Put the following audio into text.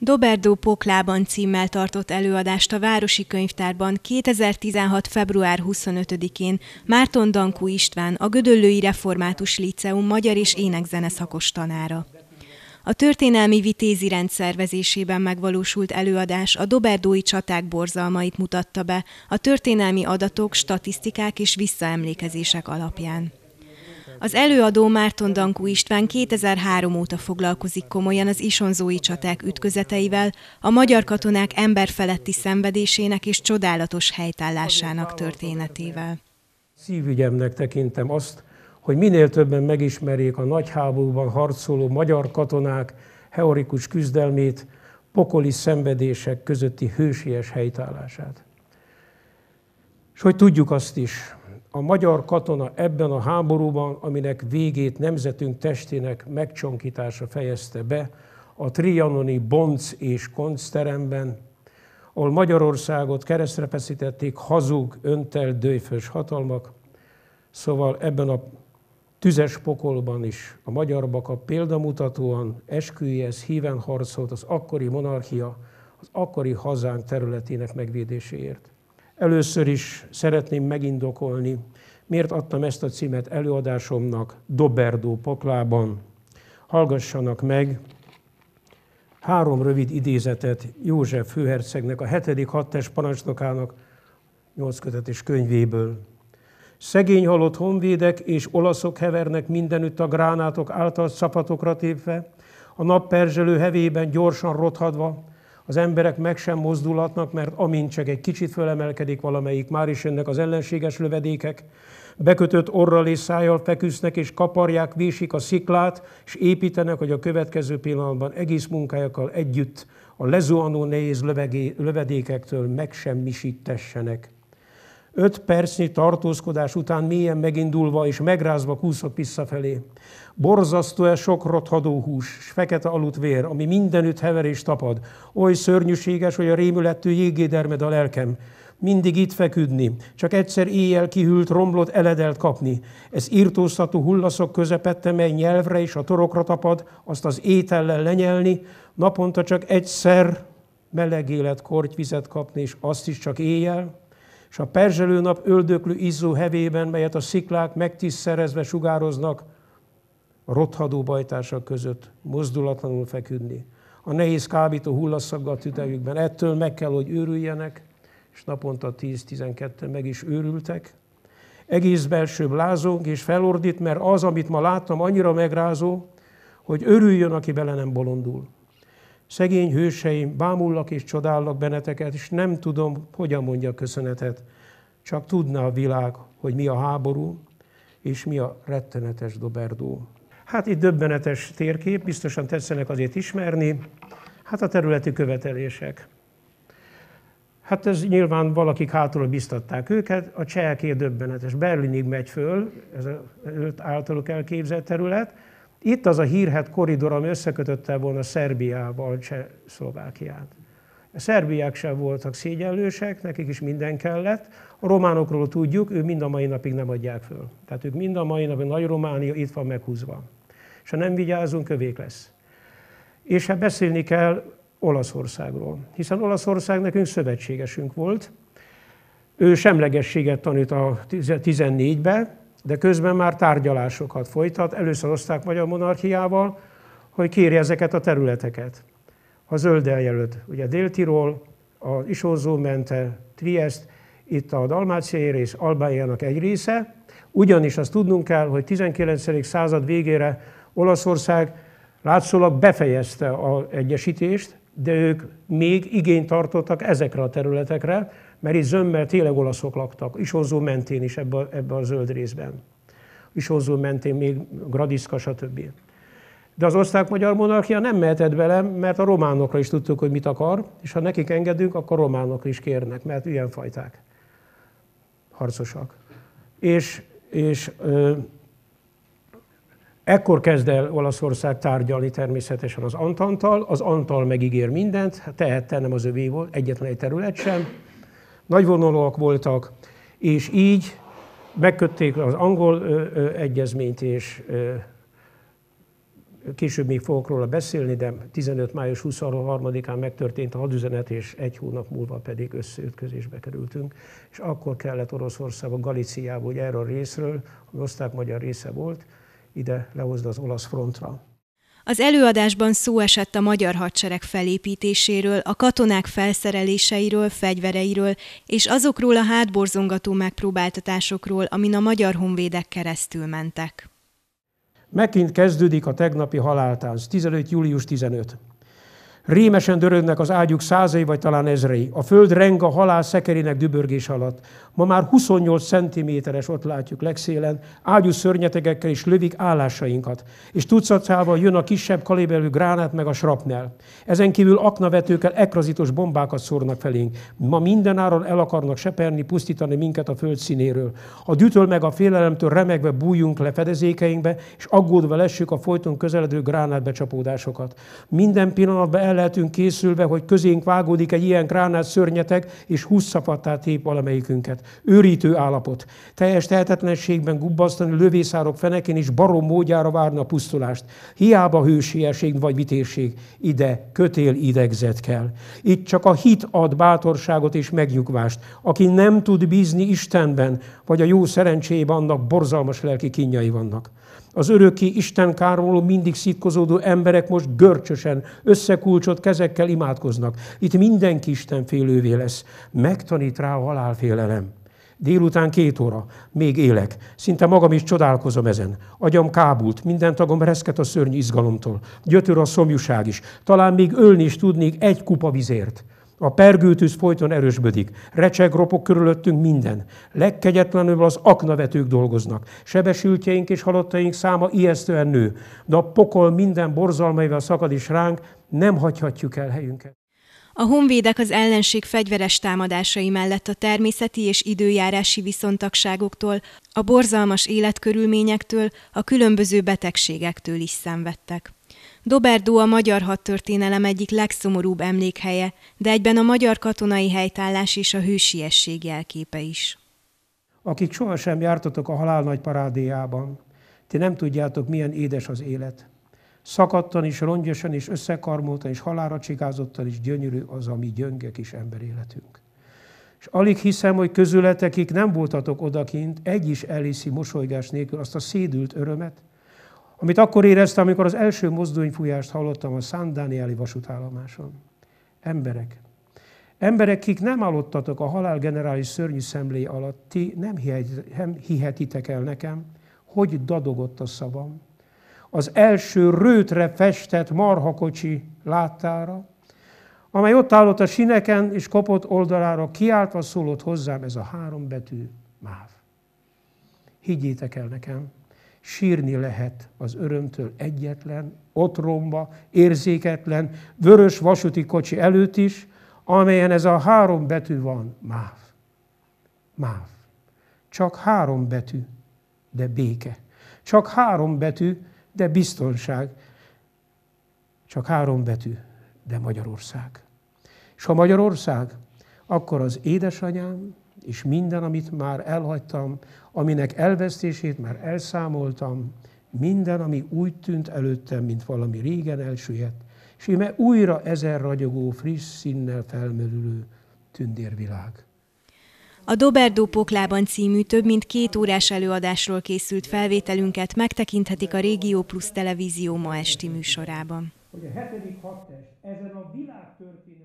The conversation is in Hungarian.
Doberdó Poklában címmel tartott előadást a Városi Könyvtárban 2016. február 25-én Márton Dankú István, a Gödöllői Református Liceum magyar és énekzene szakos tanára. A történelmi vitézi rendszervezésében megvalósult előadás a doberdói csaták borzalmait mutatta be a történelmi adatok, statisztikák és visszaemlékezések alapján. Az előadó Márton Dankú István 2003 óta foglalkozik komolyan az isonzói csaták ütközeteivel, a magyar katonák emberfeletti szenvedésének és csodálatos helytállásának történetével. Szívügyemnek tekintem azt, hogy minél többen megismerjék a nagy háborúban harcoló magyar katonák heorikus küzdelmét, pokoli szenvedések közötti hősies helytállását. És hogy tudjuk azt is, a magyar katona ebben a háborúban, aminek végét nemzetünk testének megcsonkítása fejezte be, a trianoni Bonc és koncteremben, ahol Magyarországot keresztre feszítették hazug, öntel, dőfös hatalmak, szóval ebben a tüzes pokolban is a magyar baka példamutatóan esküjéhez híven harcolt az akkori monarchia, az akkori hazánk területének megvédéséért. Először is szeretném megindokolni, miért adtam ezt a címet előadásomnak Doberdó poklában. Hallgassanak meg három rövid idézetet József főhercegnek, a hetedik hadtest parancsnokának, nyolc és könyvéből. Szegény halott honvédek és olaszok hevernek mindenütt a gránátok által szapatokra tépve, a nap perzselő hevében gyorsan rothadva, az emberek meg sem mozdulatnak, mert amint csak egy kicsit fölemelkedik valamelyik, már is jönnek az ellenséges lövedékek, bekötött orral és szájjal feküsznek, és kaparják, vésik a sziklát, és építenek, hogy a következő pillanatban egész munkájakkal együtt a lezuhanó nehéz lövedékektől megsemmisítessenek. Öt percnyi tartózkodás után mélyen megindulva és megrázva kúszott visszafelé. Borzasztó-e sok rothadó hús, s fekete alut vér, ami mindenütt hever és tapad. Oly szörnyűséges, hogy a rémülettő jégé dermed a lelkem mindig itt feküdni, csak egyszer éjjel kihűlt, romlott eledelt kapni. Ez írtóztató hullaszok közepette, mely nyelvre és a torokra tapad, azt az étellel lenyelni, naponta csak egyszer meleg élet vizet kapni, és azt is csak éjjel, és a perzselő nap öldöklő izzó hevében, melyet a sziklák megtisztszerezve sugároznak, a rothadó bajtársak között mozdulatlanul feküdni. A nehéz kábító hullaszaggal tüdejükben. Ettől meg kell, hogy őrüljenek, és naponta 10-12 meg is őrültek. Egész belső lázong és felordít, mert az, amit ma láttam, annyira megrázó, hogy örüljön, aki bele nem bolondul. Szegény hőseim, bámullak és csodállak benneteket, és nem tudom, hogyan mondja köszönetet. Csak tudná a világ, hogy mi a háború, és mi a rettenetes doberdó. Hát itt döbbenetes térkép, biztosan tetszenek azért ismerni. Hát a területi követelések. Hát ez nyilván valakik hátulról biztatták őket, a cseheké döbbenetes. Berlinig megy föl, ez az általuk elképzelt terület, itt az a hírhet koridor, ami összekötötte volna Szerbiával, Csehszlovákiát. A szerbiák sem voltak szégyenlősek, nekik is minden kellett. A románokról tudjuk, ők mind a mai napig nem adják föl. Tehát ők mind a mai napig, Nagy Románia itt van meghúzva. És ha nem vigyázunk, kövék lesz. És hát beszélni kell Olaszországról, hiszen Olaszország nekünk szövetségesünk volt. Ő semlegességet tanít a 14-ben, de közben már tárgyalásokat folytat, először osztrák-magyar monarchiával, hogy kérje ezeket a területeket. A zöld eljelölt, ugye Dél-Tirol, a Isózó mente, Triest, itt a Dalmáciai és Albájának egy része, ugyanis azt tudnunk kell, hogy 19. század végére Olaszország látszólag befejezte a egyesítést, de ők még igényt tartottak ezekre a területekre, mert itt zömmel tényleg olaszok laktak, Isonzó mentén is ebben a, ebbe a zöld részben. Isonzó mentén még Gradiszka, stb. De az osztrák-magyar monarchia nem mehetett bele, mert a románokra is tudtuk, hogy mit akar, és ha nekik engedünk, akkor románok is kérnek, mert ilyen fajták, harcosak. És, és ö, Ekkor kezd el Olaszország tárgyalni természetesen az Antantal, az Antal megígér mindent, tehette nem az övé volt, egyetlen egy terület sem. Nagyvonalúak voltak, és így megkötték az angol ö, ö, egyezményt, és ö, később még fogok róla beszélni, de 15. május 23-án megtörtént a hadüzenet, és egy hónap múlva pedig összeütközésbe kerültünk, és akkor kellett Oroszországba, Galiciába, hogy erről a részről, ami osztrák-magyar része volt, ide lehozni az olasz frontra. Az előadásban szó esett a magyar hadsereg felépítéséről, a katonák felszereléseiről, fegyvereiről, és azokról a hátborzongató megpróbáltatásokról, amin a magyar honvédek keresztül mentek. Megint kezdődik a tegnapi haláltánc, 15. július 15. Rémesen dörögnek az ágyuk százai vagy talán ezrei. A föld reng a halál szekerének dübörgés alatt. Ma már 28 centiméteres ott látjuk legszélen, ágyú szörnyetegekkel is lövik állásainkat. És tucatával jön a kisebb kaliberű gránát meg a srapnel. Ezen kívül aknavetőkkel ekrazitos bombákat szórnak felénk. Ma mindenáron el akarnak seperni, pusztítani minket a föld színéről. A dütől meg a félelemtől remegve bújjunk le fedezékeinkbe, és aggódva lessük a folyton közeledő gránátbecsapódásokat. Minden pillanatban el lehetünk készülve, hogy közénk vágódik egy ilyen kránát szörnyetek, és húsz szapattá tép valamelyikünket. Őrítő állapot. Teljes tehetetlenségben gubbasztani lövészárok fenekén és barom módjára várna a pusztulást. Hiába hősieség vagy vitérség. Ide kötél idegzet kell. Itt csak a hit ad bátorságot és megnyugvást. Aki nem tud bízni Istenben, vagy a jó szerencsében, annak borzalmas lelki kínjai vannak. Az Isten kárvoló mindig szitkozódó emberek most görcsösen, összekulcsot kezekkel imádkoznak. Itt mindenki félővé lesz. Megtanít rá a halálfélelem. Délután két óra, még élek. Szinte magam is csodálkozom ezen. Agyam kábult, minden tagom reszket a szörny izgalomtól. Gyötör a szomjúság is. Talán még ölni is tudnék egy kupa vizért. A pergőtűz folyton erősbödik. Recseg, ropok körülöttünk minden. Legkegyetlenül az aknavetők dolgoznak. Sebesültjeink és halottaink száma ijesztően nő. De a pokol minden borzalmaival szakad is ránk, nem hagyhatjuk el helyünket. A honvédek az ellenség fegyveres támadásai mellett a természeti és időjárási viszontagságoktól, a borzalmas életkörülményektől, a különböző betegségektől is szenvedtek. Doberdó a magyar hadtörténelem egyik legszomorúbb emlékhelye, de egyben a magyar katonai helytállás és a hősiesség jelképe is. Akik sohasem jártatok a halál nagy parádéjában, ti nem tudjátok, milyen édes az élet. Szakadtan és rongyosan és összekarmoltan és halára csigázottan is gyönyörű az, ami gyönge kis emberéletünk. És alig hiszem, hogy közületekig nem voltatok odakint, egy is eliszi mosolygás nélkül azt a szédült örömet, amit akkor éreztem, amikor az első mozdonyfújást hallottam a San Danieli vasútállomáson. Emberek, emberek, kik nem hallottatok a halál generális szörnyű szemlé alatt, ti nem, hihet, nem hihetitek el nekem, hogy dadogott a szavam. Az első rőtre festett marhakocsi láttára, amely ott állott a sineken és kopott oldalára, kiáltva szólott hozzám ez a három betű, máv. Higgyétek el nekem, Sírni lehet az örömtől egyetlen, otromba, érzéketlen, vörös vasúti kocsi előtt is, amelyen ez a három betű van, máv. Máv. Csak három betű, de béke. Csak három betű, de biztonság. Csak három betű, de Magyarország. És ha Magyarország, akkor az édesanyám, és minden, amit már elhagytam, aminek elvesztését már elszámoltam, minden, ami úgy tűnt előttem, mint valami régen elsüllyedt, és íme újra ezer ragyogó, friss színnel felmerülő tündérvilág. A Doberdó Poklában című több mint két órás előadásról készült felvételünket megtekinthetik a Régió Plus Televízió ma esti műsorában. Hogy a hetedik hadtest ezen a világtörténet